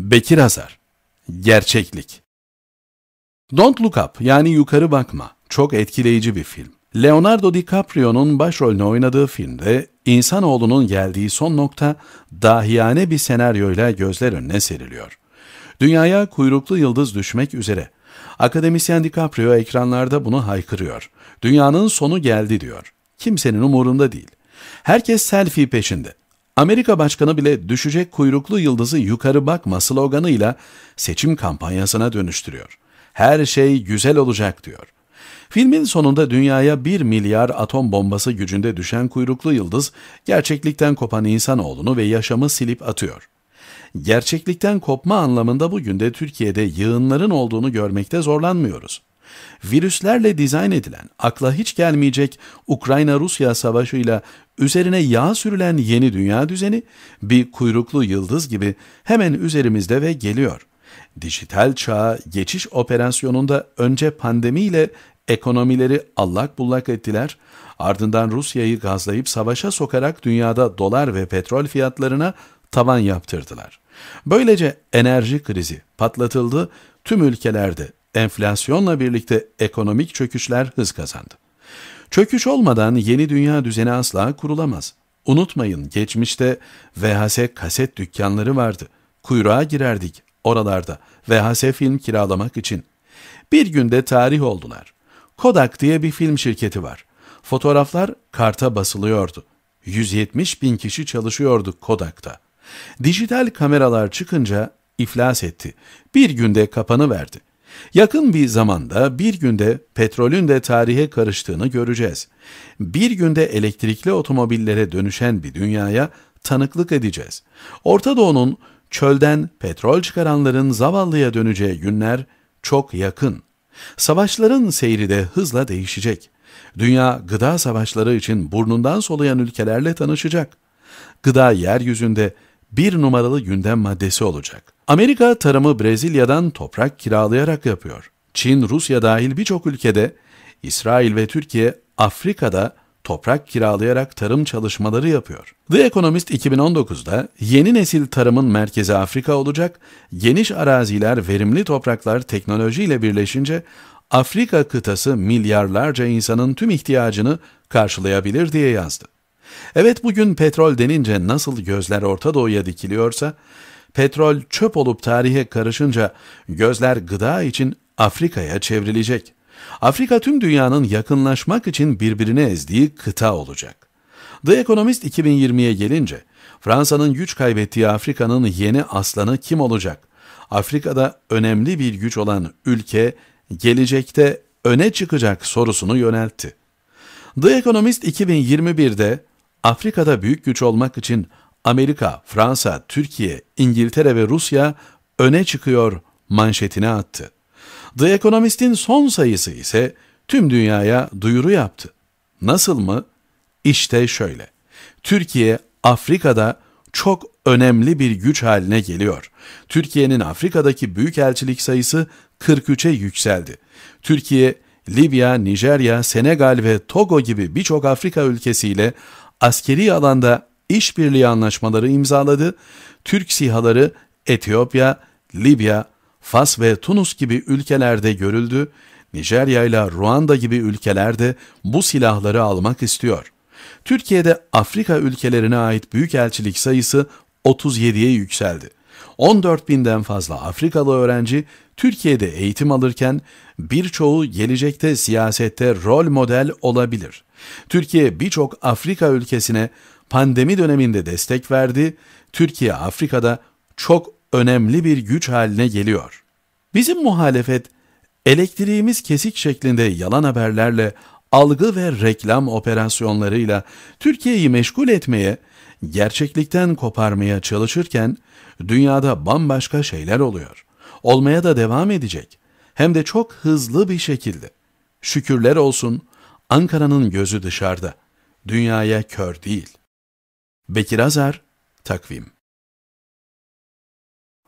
Bekir Azar Gerçeklik Don't Look Up yani Yukarı Bakma çok etkileyici bir film. Leonardo DiCaprio'nun başrolünü oynadığı filmde insanoğlunun geldiği son nokta dahiyane bir senaryoyla gözler önüne seriliyor. Dünyaya kuyruklu yıldız düşmek üzere. Akademisyen DiCaprio ekranlarda bunu haykırıyor. Dünyanın sonu geldi diyor. Kimsenin umurunda değil. Herkes selfie peşinde. Amerika Başkanı bile düşecek kuyruklu yıldızı yukarı bakma sloganıyla seçim kampanyasına dönüştürüyor. Her şey güzel olacak diyor. Filmin sonunda dünyaya 1 milyar atom bombası gücünde düşen kuyruklu yıldız gerçeklikten kopan insanoğlunu ve yaşamı silip atıyor. Gerçeklikten kopma anlamında bugün de Türkiye'de yığınların olduğunu görmekte zorlanmıyoruz virüslerle dizayn edilen, akla hiç gelmeyecek Ukrayna-Rusya savaşıyla üzerine yağ sürülen yeni dünya düzeni bir kuyruklu yıldız gibi hemen üzerimizde ve geliyor. Dijital çağa geçiş operasyonunda önce pandemiyle ekonomileri allak bullak ettiler, ardından Rusya'yı gazlayıp savaşa sokarak dünyada dolar ve petrol fiyatlarına tavan yaptırdılar. Böylece enerji krizi patlatıldı, tüm ülkelerde Enflasyonla birlikte ekonomik çöküşler hız kazandı. Çöküş olmadan yeni dünya düzeni asla kurulamaz. Unutmayın geçmişte VHS kaset dükkanları vardı. Kuyruğa girerdik oralarda VHS film kiralamak için. Bir günde tarih oldular. Kodak diye bir film şirketi var. Fotoğraflar karta basılıyordu. 170 bin kişi çalışıyordu Kodak'ta. Dijital kameralar çıkınca iflas etti. Bir günde kapanı verdi. Yakın bir zamanda bir günde petrolün de tarihe karıştığını göreceğiz. Bir günde elektrikli otomobillere dönüşen bir dünyaya tanıklık edeceğiz. Orta Doğu'nun çölden petrol çıkaranların zavallıya döneceği günler çok yakın. Savaşların seyri de hızla değişecek. Dünya gıda savaşları için burnundan soluyan ülkelerle tanışacak. Gıda yeryüzünde bir numaralı gündem maddesi olacak. Amerika tarımı Brezilya'dan toprak kiralayarak yapıyor. Çin, Rusya dahil birçok ülkede, İsrail ve Türkiye Afrika'da toprak kiralayarak tarım çalışmaları yapıyor. The Economist 2019'da yeni nesil tarımın merkezi Afrika olacak, geniş araziler, verimli topraklar teknolojiyle birleşince Afrika kıtası milyarlarca insanın tüm ihtiyacını karşılayabilir diye yazdı. Evet bugün petrol denince nasıl gözler Orta Doğu'ya dikiliyorsa, petrol çöp olup tarihe karışınca gözler gıda için Afrika'ya çevrilecek. Afrika tüm dünyanın yakınlaşmak için birbirine ezdiği kıta olacak. The Economist 2020'ye gelince Fransa'nın güç kaybettiği Afrika'nın yeni aslanı kim olacak? Afrika'da önemli bir güç olan ülke gelecekte öne çıkacak sorusunu yöneltti. The Economist 2021'de Afrika'da büyük güç olmak için Amerika, Fransa, Türkiye, İngiltere ve Rusya öne çıkıyor manşetine attı. The Economist'in son sayısı ise tüm dünyaya duyuru yaptı. Nasıl mı? İşte şöyle. Türkiye Afrika'da çok önemli bir güç haline geliyor. Türkiye'nin Afrika'daki büyükelçilik sayısı 43'e yükseldi. Türkiye, Libya, Nijerya, Senegal ve Togo gibi birçok Afrika ülkesiyle askeri alanda işbirliği anlaşmaları imzaladı. Türk sihaları Etiyopya, Libya, Fas ve Tunus gibi ülkelerde görüldü. Nijerya ile Ruanda gibi ülkelerde bu silahları almak istiyor. Türkiye'de Afrika ülkelerine ait büyükelçilik sayısı 37'ye yükseldi. 14 binden fazla Afrikalı öğrenci Türkiye'de eğitim alırken birçoğu gelecekte siyasette rol model olabilir. Türkiye birçok Afrika ülkesine pandemi döneminde destek verdi. Türkiye Afrika'da çok önemli bir güç haline geliyor. Bizim muhalefet elektriğimiz kesik şeklinde yalan haberlerle algı ve reklam operasyonlarıyla Türkiye'yi meşgul etmeye, gerçeklikten koparmaya çalışırken dünyada bambaşka şeyler oluyor. Olmaya da devam edecek. Hem de çok hızlı bir şekilde. Şükürler olsun Ankara'nın gözü dışarıda. Dünyaya kör değil. Bekir Azar, Takvim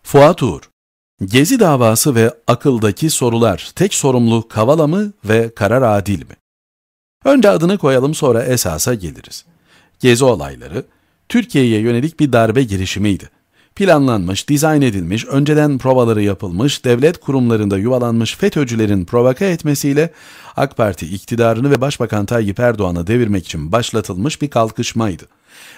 Fuat Uğur Gezi davası ve akıldaki sorular tek sorumlu Kavala mı ve karar adil mi? Önce adını koyalım sonra esasa geliriz. Gezi olayları Türkiye'ye yönelik bir darbe girişimiydi. Planlanmış, dizayn edilmiş, önceden provaları yapılmış, devlet kurumlarında yuvalanmış FETÖ'cülerin provoka etmesiyle AK Parti iktidarını ve Başbakan Tayyip Erdoğan'ı devirmek için başlatılmış bir kalkışmaydı.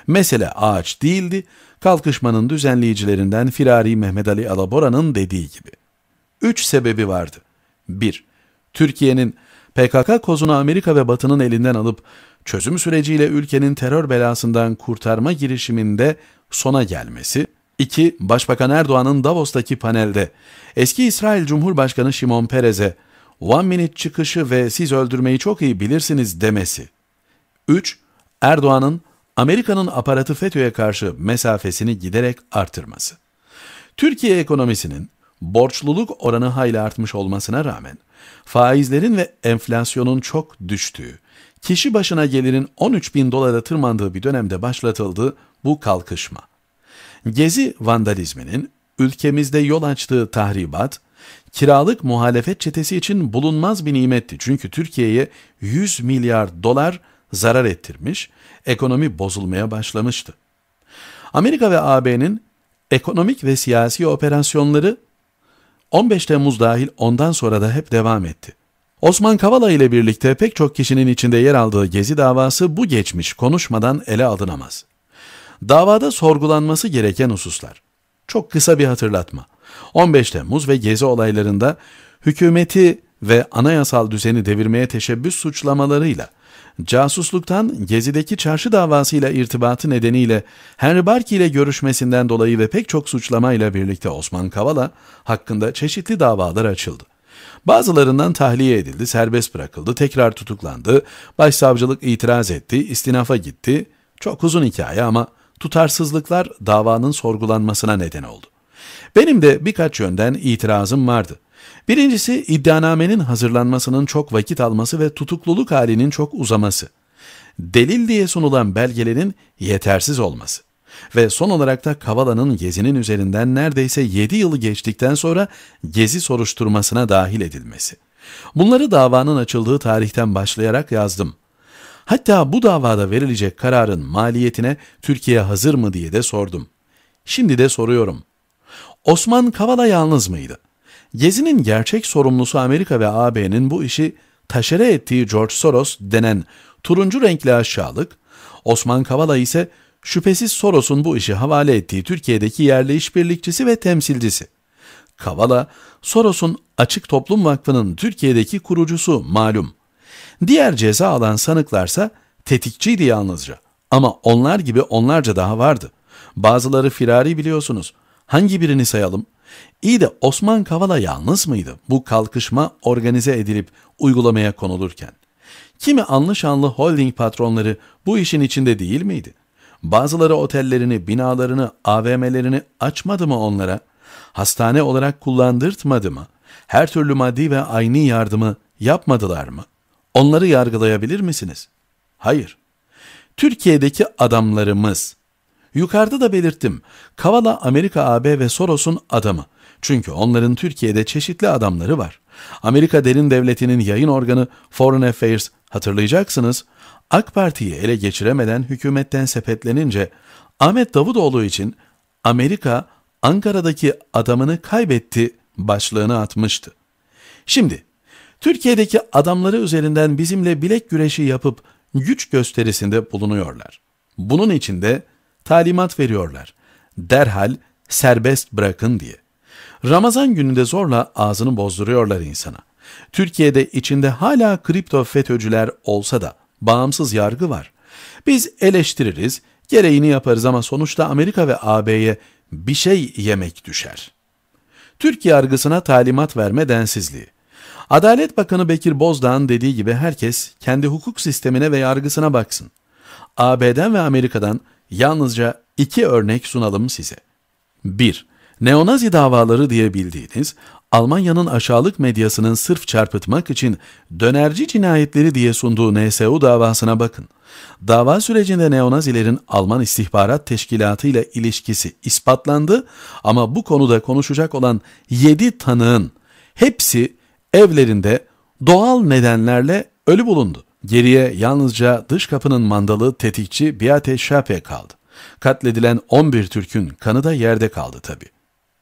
Mesele ağaç değildi, kalkışmanın düzenleyicilerinden Firari Mehmet Ali Alabora'nın dediği gibi. Üç sebebi vardı. 1. Türkiye'nin PKK kozunu Amerika ve Batı'nın elinden alıp çözüm süreciyle ülkenin terör belasından kurtarma girişiminde sona gelmesi, 2. Başbakan Erdoğan'ın Davos'taki panelde eski İsrail Cumhurbaşkanı Şimon Peres'e One Minute çıkışı ve siz öldürmeyi çok iyi bilirsiniz demesi. 3. Erdoğan'ın Amerika'nın aparatı FETÖ'ye karşı mesafesini giderek artırması. Türkiye ekonomisinin borçluluk oranı hayli artmış olmasına rağmen Faizlerin ve enflasyonun çok düştüğü, kişi başına gelirin 13 bin dolara tırmandığı bir dönemde başlatıldı bu kalkışma. Gezi vandalizminin ülkemizde yol açtığı tahribat, kiralık muhalefet çetesi için bulunmaz bir nimetti. Çünkü Türkiye'ye 100 milyar dolar zarar ettirmiş, ekonomi bozulmaya başlamıştı. Amerika ve AB'nin ekonomik ve siyasi operasyonları 15 Temmuz dahil ondan sonra da hep devam etti. Osman Kavala ile birlikte pek çok kişinin içinde yer aldığı Gezi davası bu geçmiş konuşmadan ele alınamaz. Davada sorgulanması gereken hususlar. Çok kısa bir hatırlatma. 15 Temmuz ve Gezi olaylarında hükümeti ve anayasal düzeni devirmeye teşebbüs suçlamalarıyla casusluktan Gezi'deki çarşı davasıyla irtibatı nedeniyle Henry Barki ile görüşmesinden dolayı ve pek çok suçlamayla birlikte Osman Kavala hakkında çeşitli davalar açıldı. Bazılarından tahliye edildi, serbest bırakıldı, tekrar tutuklandı, başsavcılık itiraz etti, istinafa gitti. Çok uzun hikaye ama tutarsızlıklar davanın sorgulanmasına neden oldu. Benim de birkaç yönden itirazım vardı. Birincisi iddianamenin hazırlanmasının çok vakit alması ve tutukluluk halinin çok uzaması. Delil diye sunulan belgelerin yetersiz olması. Ve son olarak da Kavala'nın Gezi'nin üzerinden neredeyse 7 yılı geçtikten sonra Gezi soruşturmasına dahil edilmesi. Bunları davanın açıldığı tarihten başlayarak yazdım. Hatta bu davada verilecek kararın maliyetine Türkiye hazır mı diye de sordum. Şimdi de soruyorum. Osman Kavala yalnız mıydı? Gezi'nin gerçek sorumlusu Amerika ve AB'nin bu işi taşere ettiği George Soros denen turuncu renkli aşağılık, Osman Kavala ise şüphesiz Soros'un bu işi havale ettiği Türkiye'deki yerli işbirlikçisi ve temsilcisi. Kavala, Soros'un Açık Toplum Vakfı'nın Türkiye'deki kurucusu malum. Diğer ceza alan sanıklarsa tetikçiydi yalnızca. Ama onlar gibi onlarca daha vardı. Bazıları firari biliyorsunuz. Hangi birini sayalım? İyi de Osman Kavala yalnız mıydı bu kalkışma organize edilip uygulamaya konulurken? Kimi anlı şanlı holding patronları bu işin içinde değil miydi? Bazıları otellerini, binalarını, AVM'lerini açmadı mı onlara? Hastane olarak kullandırtmadı mı? Her türlü maddi ve ayni yardımı yapmadılar mı? Onları yargılayabilir misiniz? Hayır. Türkiye'deki adamlarımız Yukarıda da belirttim. Kavala Amerika AB ve Soros'un adamı. Çünkü onların Türkiye'de çeşitli adamları var. Amerika Derin Devleti'nin yayın organı Foreign Affairs hatırlayacaksınız. AK Parti'yi ele geçiremeden hükümetten sepetlenince Ahmet Davutoğlu için Amerika Ankara'daki adamını kaybetti başlığını atmıştı. Şimdi Türkiye'deki adamları üzerinden bizimle bilek güreşi yapıp güç gösterisinde bulunuyorlar. Bunun içinde. de talimat veriyorlar. Derhal serbest bırakın diye. Ramazan gününde zorla ağzını bozduruyorlar insana. Türkiye'de içinde hala kripto FETÖ'cüler olsa da bağımsız yargı var. Biz eleştiririz, gereğini yaparız ama sonuçta Amerika ve AB'ye bir şey yemek düşer. Türk yargısına talimat verme densizliği. Adalet Bakanı Bekir Bozdağ'ın dediği gibi herkes kendi hukuk sistemine ve yargısına baksın. AB'den ve Amerika'dan Yalnızca iki örnek sunalım size. 1. Neonazi davaları diye bildiğiniz, Almanya'nın aşağılık medyasının sırf çarpıtmak için dönerci cinayetleri diye sunduğu NSU davasına bakın. Dava sürecinde neonazilerin Alman istihbarat teşkilatı ile ilişkisi ispatlandı ama bu konuda konuşacak olan 7 tanığın hepsi evlerinde doğal nedenlerle ölü bulundu. Geriye yalnızca dış kapının mandalı tetikçi Biate Şape kaldı. Katledilen 11 Türk'ün kanı da yerde kaldı tabi.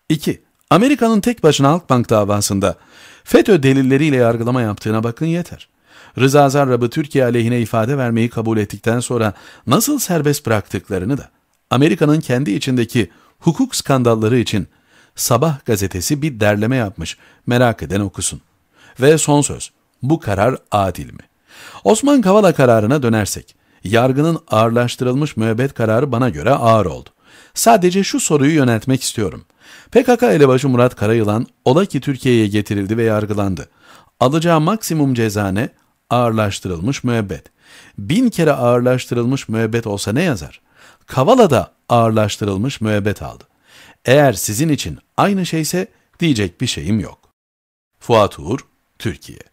2. Amerika'nın tek başına Halkbank davasında FETÖ delilleriyle yargılama yaptığına bakın yeter. Rıza Zarrab'ı Türkiye aleyhine ifade vermeyi kabul ettikten sonra nasıl serbest bıraktıklarını da Amerika'nın kendi içindeki hukuk skandalları için Sabah gazetesi bir derleme yapmış. Merak eden okusun. Ve son söz. Bu karar adil mi? Osman Kavala kararına dönersek, yargının ağırlaştırılmış müebbet kararı bana göre ağır oldu. Sadece şu soruyu yöneltmek istiyorum. PKK elebaşı Murat Karayılan ola ki Türkiye'ye getirildi ve yargılandı. Alacağı maksimum cezane ağırlaştırılmış müebbet. Bin kere ağırlaştırılmış müebbet olsa ne yazar? Kavala da ağırlaştırılmış müebbet aldı. Eğer sizin için aynı şeyse diyecek bir şeyim yok. Fuat Uğur, Türkiye